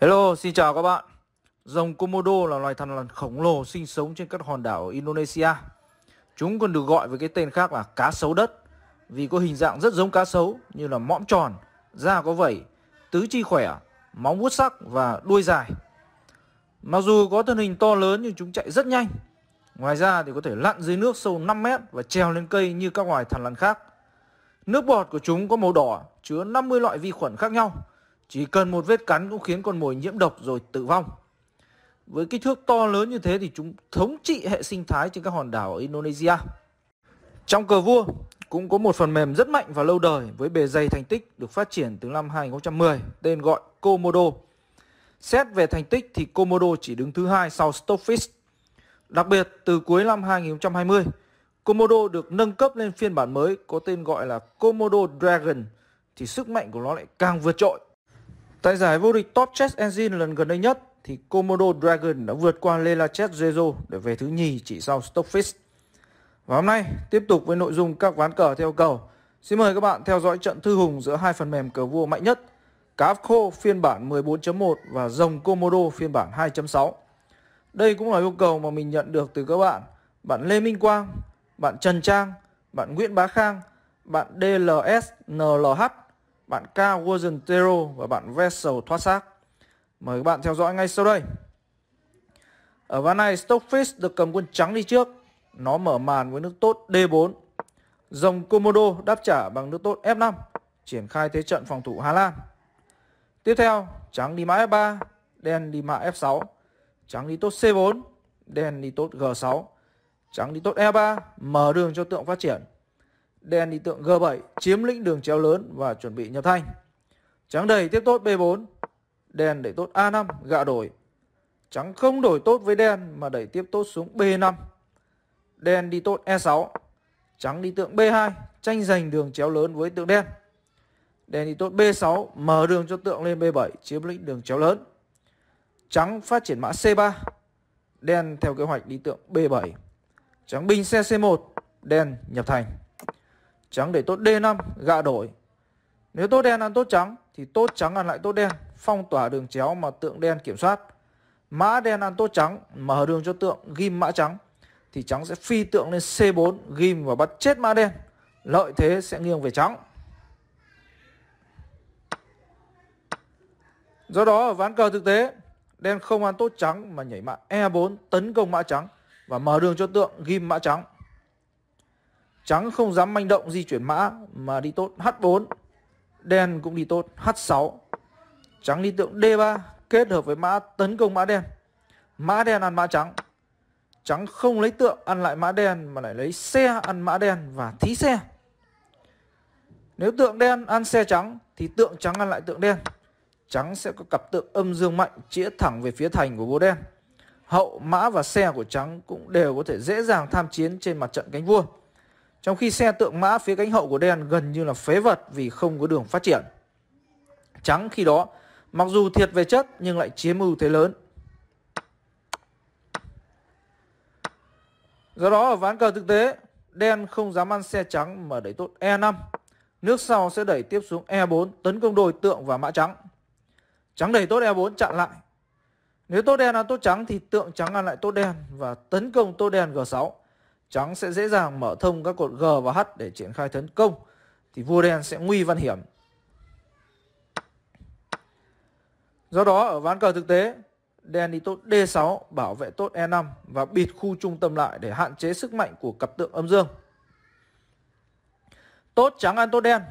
Hello, xin chào các bạn. Rồng Komodo là loài thằn lằn khổng lồ sinh sống trên các hòn đảo ở Indonesia. Chúng còn được gọi với cái tên khác là cá sấu đất vì có hình dạng rất giống cá sấu như là mõm tròn, da có vẩy, tứ chi khỏe, móng vuốt sắc và đuôi dài. Mặc dù có thân hình to lớn nhưng chúng chạy rất nhanh. Ngoài ra thì có thể lặn dưới nước sâu 5 mét và trèo lên cây như các loài thằn lằn khác. Nước bọt của chúng có màu đỏ, chứa 50 loại vi khuẩn khác nhau chỉ cần một vết cắn cũng khiến con mồi nhiễm độc rồi tử vong. Với kích thước to lớn như thế thì chúng thống trị hệ sinh thái trên các hòn đảo ở Indonesia. Trong cờ vua cũng có một phần mềm rất mạnh và lâu đời với bề dày thành tích được phát triển từ năm 2010 tên gọi Komodo. Xét về thành tích thì Komodo chỉ đứng thứ hai sau Stockfish. Đặc biệt từ cuối năm 2020, Komodo được nâng cấp lên phiên bản mới có tên gọi là Komodo Dragon thì sức mạnh của nó lại càng vượt trội. Tại giải vô địch Top Chess Engine lần gần đây nhất thì Komodo Dragon đã vượt qua Lela Chess Zero để về thứ nhì chỉ sau Stockfish. Và hôm nay tiếp tục với nội dung các ván cờ theo cầu. Xin mời các bạn theo dõi trận thư hùng giữa hai phần mềm cờ vua mạnh nhất Cá phiên bản 14.1 và dòng Komodo phiên bản 2.6. Đây cũng là yêu cầu mà mình nhận được từ các bạn. Bạn Lê Minh Quang, bạn Trần Trang, bạn Nguyễn Bá Khang, bạn DLS NLH bạn K Wurzen Tero và bạn Vessel thoát xác. Mời các bạn theo dõi ngay sau đây. Ở ván này Stockfish được cầm quân trắng đi trước. Nó mở màn với nước tốt D4. Dòng Komodo đáp trả bằng nước tốt F5, triển khai thế trận phòng thủ Hà Lan. Tiếp theo, trắng đi mã F3, đen đi mã F6, trắng đi tốt C4, đen đi tốt G6, trắng đi tốt E3, mở đường cho tượng phát triển đen đi tượng G7 chiếm lĩnh đường chéo lớn và chuẩn bị nhập thanh. Trắng đẩy tiếp tốt B4, đen đẩy tốt A5 gạ đổi. Trắng không đổi tốt với đen mà đẩy tiếp tốt xuống B5. Đen đi tốt E6, trắng đi tượng B2 tranh giành đường chéo lớn với tượng đen. Đen đi tốt B6 mở đường cho tượng lên B7 chiếm lĩnh đường chéo lớn. Trắng phát triển mã C3, đen theo kế hoạch đi tượng B7. Trắng binh xe C1, đen nhập thành. Trắng để tốt D5 gạ đổi Nếu tốt đen ăn tốt trắng Thì tốt trắng ăn lại tốt đen Phong tỏa đường chéo mà tượng đen kiểm soát Mã đen ăn tốt trắng Mở đường cho tượng ghim mã trắng Thì trắng sẽ phi tượng lên C4 Ghim và bắt chết mã đen Lợi thế sẽ nghiêng về trắng Do đó ở ván cờ thực tế Đen không ăn tốt trắng mà nhảy mã E4 tấn công mã trắng Và mở đường cho tượng ghim mã trắng Trắng không dám manh động di chuyển mã mà đi tốt H4. Đen cũng đi tốt H6. Trắng đi tượng D3 kết hợp với mã tấn công mã đen. Mã đen ăn mã trắng. Trắng không lấy tượng ăn lại mã đen mà lại lấy xe ăn mã đen và thí xe. Nếu tượng đen ăn xe trắng thì tượng trắng ăn lại tượng đen. Trắng sẽ có cặp tượng âm dương mạnh chĩa thẳng về phía thành của bố đen. Hậu, mã và xe của trắng cũng đều có thể dễ dàng tham chiến trên mặt trận cánh vuông. Trong khi xe tượng mã phía cánh hậu của đen gần như là phế vật vì không có đường phát triển. Trắng khi đó, mặc dù thiệt về chất nhưng lại chiếm ưu thế lớn. Do đó ở ván cờ thực tế, đen không dám ăn xe trắng mà đẩy tốt E5. Nước sau sẽ đẩy tiếp xuống E4 tấn công đôi tượng và mã trắng. Trắng đẩy tốt E4 chặn lại. Nếu tốt đen ăn tốt trắng thì tượng trắng ăn lại tốt đen và tấn công tốt đen G6. Trắng sẽ dễ dàng mở thông các cột G và H để triển khai tấn công thì vua đen sẽ nguy văn hiểm. Do đó ở ván cờ thực tế, đen đi tốt D6 bảo vệ tốt E5 và bịt khu trung tâm lại để hạn chế sức mạnh của cặp tượng âm dương. Tốt trắng ăn tốt đen,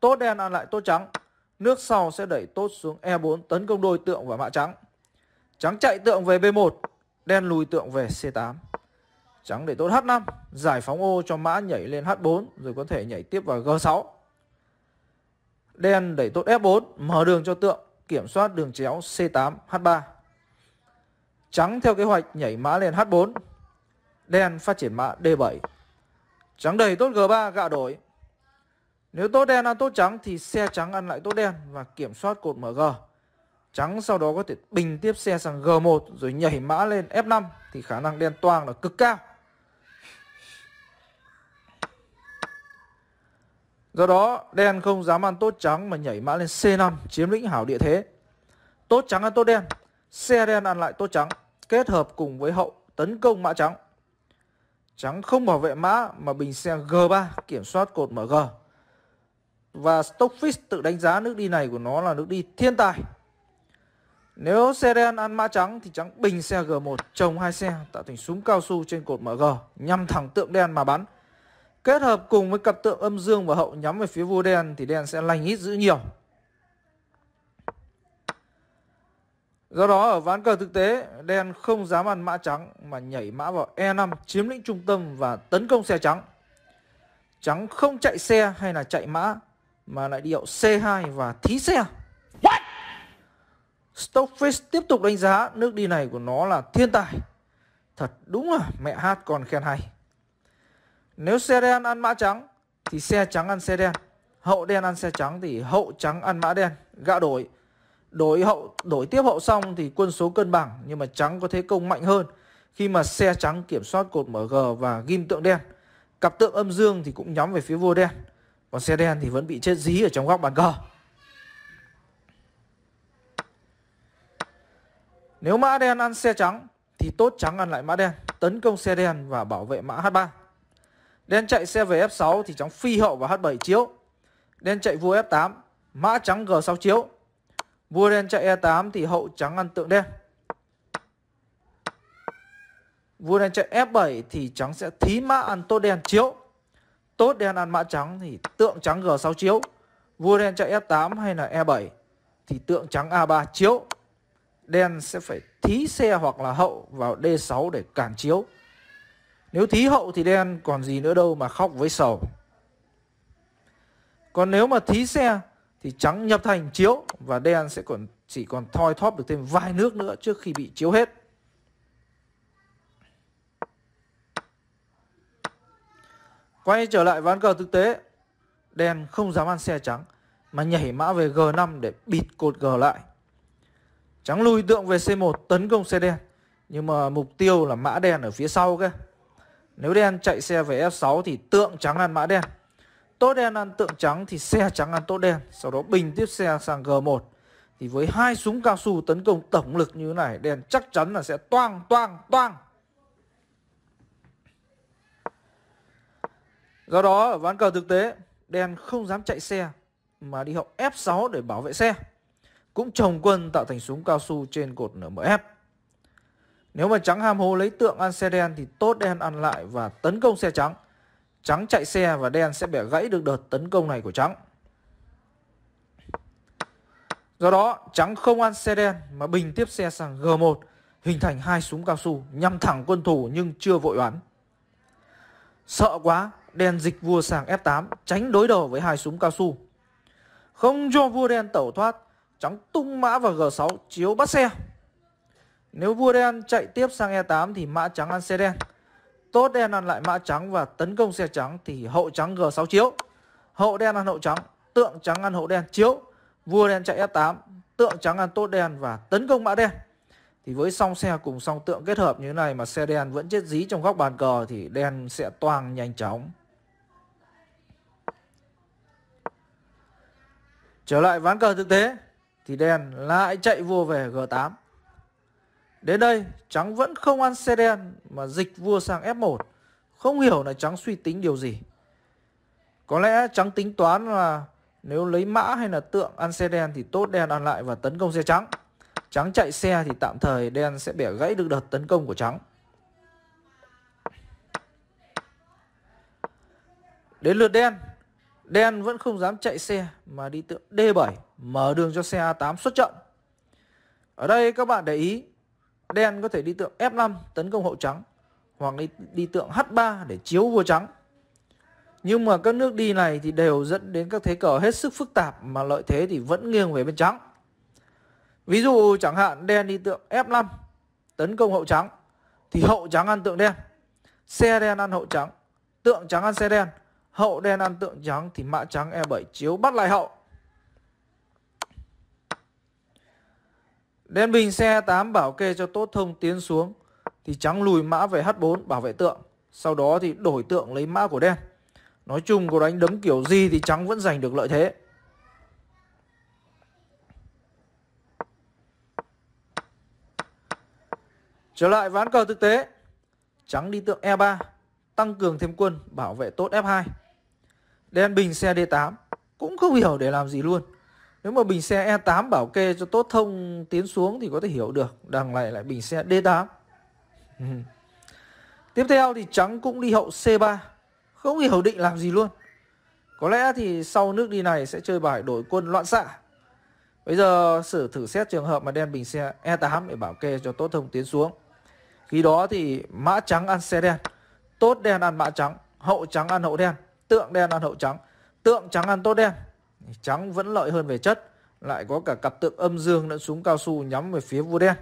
tốt đen ăn lại tốt trắng. Nước sau sẽ đẩy tốt xuống E4 tấn công đôi tượng và mạ trắng. Trắng chạy tượng về B1, đen lùi tượng về C8. Trắng để tốt H5 Giải phóng ô cho mã nhảy lên H4 Rồi có thể nhảy tiếp vào G6 Đen đẩy tốt F4 Mở đường cho tượng Kiểm soát đường chéo C8 H3 Trắng theo kế hoạch nhảy mã lên H4 Đen phát triển mã D7 Trắng đẩy tốt G3 gạ đổi Nếu tốt đen ăn tốt trắng Thì xe trắng ăn lại tốt đen Và kiểm soát cột mở g Trắng sau đó có thể bình tiếp xe sang G1 rồi nhảy mã lên F5 thì khả năng đen toang là cực cao. Do đó, đen không dám ăn tốt trắng mà nhảy mã lên C5 chiếm lĩnh hảo địa thế. Tốt trắng ăn tốt đen, xe đen ăn lại tốt trắng, kết hợp cùng với hậu tấn công mã trắng. Trắng không bảo vệ mã mà bình xe G3 kiểm soát cột mở G. Và Stockfish tự đánh giá nước đi này của nó là nước đi thiên tài. Nếu xe đen ăn mã trắng thì trắng bình xe G1 trồng hai xe tạo thành súng cao su trên cột mở G nhằm thẳng tượng đen mà bắn. Kết hợp cùng với cặp tượng âm dương và hậu nhắm về phía vua đen thì đen sẽ lành ít giữ nhiều. Do đó ở ván cờ thực tế, đen không dám ăn mã trắng mà nhảy mã vào E5 chiếm lĩnh trung tâm và tấn công xe trắng. Trắng không chạy xe hay là chạy mã mà lại đi hậu C2 và thí xe. What? Stockfish tiếp tục đánh giá nước đi này của nó là thiên tài. Thật đúng là mẹ hát còn khen hay. Nếu xe đen ăn mã trắng thì xe trắng ăn xe đen. Hậu đen ăn xe trắng thì hậu trắng ăn mã đen, gạ đổi. Đổi hậu đổi tiếp hậu xong thì quân số cân bằng nhưng mà trắng có thế công mạnh hơn khi mà xe trắng kiểm soát cột mở G và ghim tượng đen. Cặp tượng âm dương thì cũng nhắm về phía vua đen. Còn xe đen thì vẫn bị chết dí ở trong góc bàn cờ. Nếu mã đen ăn xe trắng thì tốt trắng ăn lại mã đen, tấn công xe đen và bảo vệ mã H3. Đen chạy xe về F6 thì trắng phi hậu và H7 chiếu. Đen chạy vua F8, mã trắng G6 chiếu. Vua đen chạy E8 thì hậu trắng ăn tượng đen. Vua đen chạy F7 thì trắng sẽ thí mã ăn tốt đen chiếu. Tốt đen ăn mã trắng thì tượng trắng G6 chiếu. Vua đen chạy F8 hay là E7 thì tượng trắng A3 chiếu. Đen sẽ phải thí xe hoặc là hậu vào D6 để cản chiếu. Nếu thí hậu thì đen còn gì nữa đâu mà khóc với sầu Còn nếu mà thí xe thì trắng nhập thành chiếu và đen sẽ còn chỉ còn thoi thóp được thêm vài nước nữa trước khi bị chiếu hết. Quay trở lại ván cờ thực tế, đen không dám ăn xe trắng mà nhảy mã về G5 để bịt cột G lại. Trắng lùi tượng về C1 tấn công xe đen, nhưng mà mục tiêu là mã đen ở phía sau kia. Nếu đen chạy xe về F6 thì tượng trắng ăn mã đen Tốt đen ăn tượng trắng thì xe trắng ăn tốt đen Sau đó bình tiếp xe sang G1 Thì với hai súng cao su tấn công tổng lực như thế này Đen chắc chắn là sẽ toang toang toang Do đó ở ván cờ thực tế Đen không dám chạy xe Mà đi hậu F6 để bảo vệ xe Cũng trồng quân tạo thành súng cao su trên cột NMF nếu mà trắng ham hố lấy tượng ăn xe đen thì tốt đen ăn lại và tấn công xe trắng. Trắng chạy xe và đen sẽ bẻ gãy được đợt tấn công này của trắng. Do đó, trắng không ăn xe đen mà bình tiếp xe sang G1, hình thành hai súng cao su nhằm thẳng quân thủ nhưng chưa vội bắn. Sợ quá, đen dịch vua sang F8 tránh đối đầu với hai súng cao su. Không cho vua đen tẩu thoát, trắng tung mã vào G6 chiếu bắt xe. Nếu vua đen chạy tiếp sang E8 thì mã trắng ăn xe đen. Tốt đen ăn lại mã trắng và tấn công xe trắng thì hậu trắng G6 chiếu. Hậu đen ăn hậu trắng, tượng trắng ăn hậu đen chiếu. Vua đen chạy F8, e tượng trắng ăn tốt đen và tấn công mã đen. Thì với song xe cùng song tượng kết hợp như thế này mà xe đen vẫn chết dí trong góc bàn cờ thì đen sẽ toàn nhanh chóng. Trở lại ván cờ thực tế thì đen lại chạy vua về G8. Đến đây, trắng vẫn không ăn xe đen mà dịch vua sang F1. Không hiểu là trắng suy tính điều gì. Có lẽ trắng tính toán là nếu lấy mã hay là tượng ăn xe đen thì tốt đen ăn lại và tấn công xe trắng. Trắng chạy xe thì tạm thời đen sẽ bẻ gãy được đợt tấn công của trắng. Đến lượt đen, đen vẫn không dám chạy xe mà đi tượng D7 mở đường cho xe A8 xuất trận. Ở đây các bạn để ý Đen có thể đi tượng F5 tấn công hậu trắng hoặc đi, đi tượng H3 để chiếu vua trắng. Nhưng mà các nước đi này thì đều dẫn đến các thế cờ hết sức phức tạp mà lợi thế thì vẫn nghiêng về bên trắng. Ví dụ chẳng hạn đen đi tượng F5 tấn công hậu trắng thì hậu trắng ăn tượng đen, xe đen ăn hậu trắng, tượng trắng ăn xe đen, hậu đen ăn tượng trắng thì mã trắng E7 chiếu bắt lại hậu. Đến bình xe 8 bảo kê cho tốt thông tiến xuống thì trắng lùi mã về H4 bảo vệ tượng. Sau đó thì đổi tượng lấy mã của đen. Nói chung có đánh đấm kiểu gì thì trắng vẫn giành được lợi thế. Trở lại ván cờ thực tế. Trắng đi tượng E3, tăng cường thêm quân, bảo vệ tốt F2. Đen bình xe D8, cũng không hiểu để làm gì luôn. Nếu mà bình xe E8 bảo kê cho tốt thông tiến xuống thì có thể hiểu được. Đằng này lại bình xe D8. Tiếp theo thì trắng cũng đi hậu C3. Không hiểu định làm gì luôn. Có lẽ thì sau nước đi này sẽ chơi bài đổi quân loạn xạ. Bây giờ sử thử xét trường hợp mà đen bình xe E8 để bảo kê cho tốt thông tiến xuống. Khi đó thì mã trắng ăn xe đen, tốt đen ăn mã trắng, hậu trắng ăn hậu đen, tượng đen ăn hậu trắng, tượng trắng ăn tốt đen. Trắng vẫn lợi hơn về chất, lại có cả cặp tượng âm dương lẫn súng cao su nhắm về phía vua đen,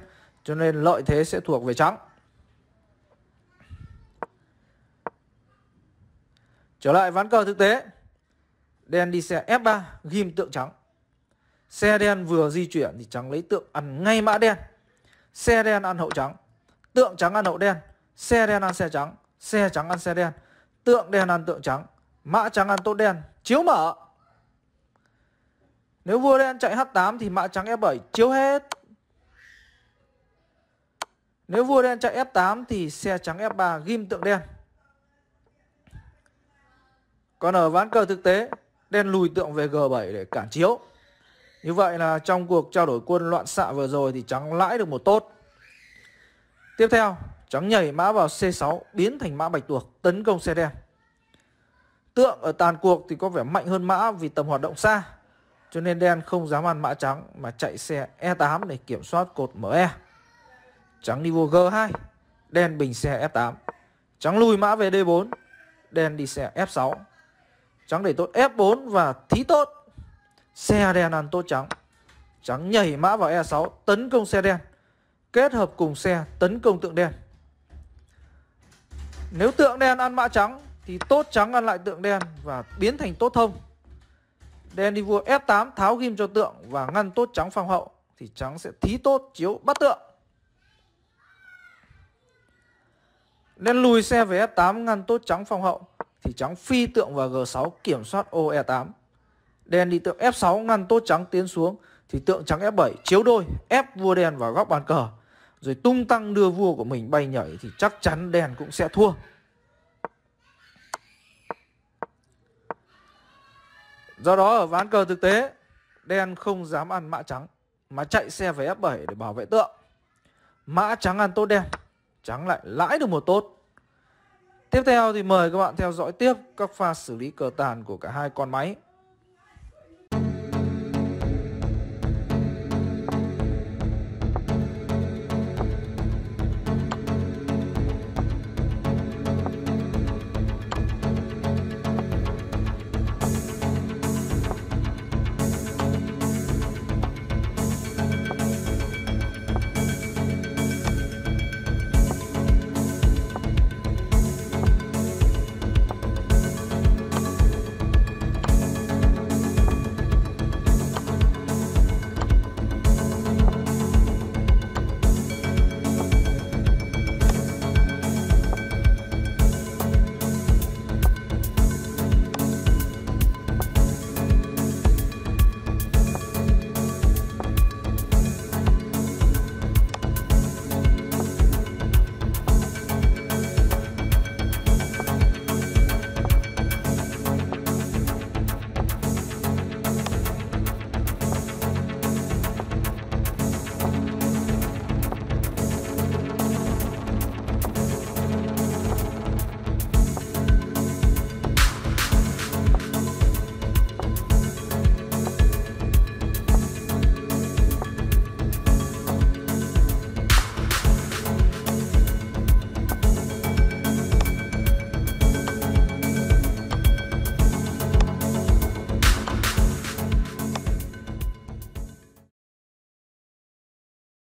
cho nên lợi thế sẽ thuộc về trắng. Trở lại ván cờ thực tế, đen đi xe F3 ghim tượng trắng. Xe đen vừa di chuyển thì trắng lấy tượng ăn ngay mã đen. Xe đen ăn hậu trắng, tượng trắng ăn hậu đen, xe đen ăn xe trắng, xe trắng ăn xe đen, tượng đen ăn tượng trắng, mã trắng ăn tốt đen, chiếu mở. Nếu vua đen chạy H8 thì mã trắng F7 chiếu hết. Nếu vua đen chạy F8 thì xe trắng F3 ghim tượng đen. Còn ở ván cờ thực tế, đen lùi tượng về G7 để cản chiếu. Như vậy là trong cuộc trao đổi quân loạn xạ vừa rồi thì trắng lãi được một tốt. Tiếp theo, trắng nhảy mã vào C6 biến thành mã bạch tuộc tấn công xe đen. Tượng ở tàn cuộc thì có vẻ mạnh hơn mã vì tầm hoạt động xa. Cho nên đen không dám ăn mã trắng mà chạy xe E8 để kiểm soát cột ME. Trắng đi vô G2, đen bình xe F8. Trắng lùi mã về D4, đen đi xe F6. Trắng để tốt F4 và thí tốt. Xe đen ăn tốt trắng. Trắng nhảy mã vào E6 tấn công xe đen. Kết hợp cùng xe tấn công tượng đen. Nếu tượng đen ăn mã trắng thì tốt trắng ăn lại tượng đen và biến thành tốt thông. Đen đi vua F8 tháo ghim cho tượng và ngăn tốt trắng phòng hậu thì trắng sẽ thí tốt chiếu bắt tượng. Đen lùi xe về F8 ngăn tốt trắng phòng hậu thì trắng phi tượng vào G6 kiểm soát ô E8. Đen đi tượng F6 ngăn tốt trắng tiến xuống thì tượng trắng F7 chiếu đôi ép vua đen vào góc bàn cờ rồi tung tăng đưa vua của mình bay nhảy thì chắc chắn đen cũng sẽ thua. Do đó ở ván cờ thực tế, đen không dám ăn mã trắng mà chạy xe về F7 để bảo vệ tượng. Mã trắng ăn tốt đen, trắng lại lãi được một tốt. Tiếp theo thì mời các bạn theo dõi tiếp các pha xử lý cờ tàn của cả hai con máy.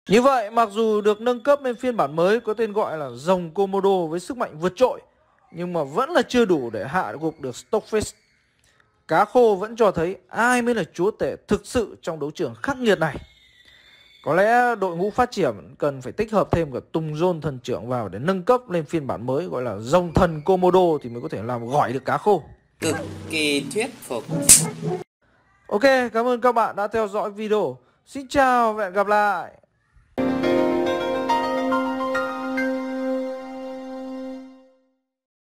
Như vậy, mặc dù được nâng cấp lên phiên bản mới có tên gọi là dòng Komodo với sức mạnh vượt trội, nhưng mà vẫn là chưa đủ để hạ gục được Stockfish. Cá khô vẫn cho thấy ai mới là chúa tể thực sự trong đấu trường khắc nghiệt này. Có lẽ đội ngũ phát triển cần phải tích hợp thêm cả Tùng Dôn thần trưởng vào để nâng cấp lên phiên bản mới gọi là dòng thần Komodo thì mới có thể làm gọi được cá khô. Cực kỳ thuyết phục. Ok, cảm ơn các bạn đã theo dõi video. Xin chào và hẹn gặp lại.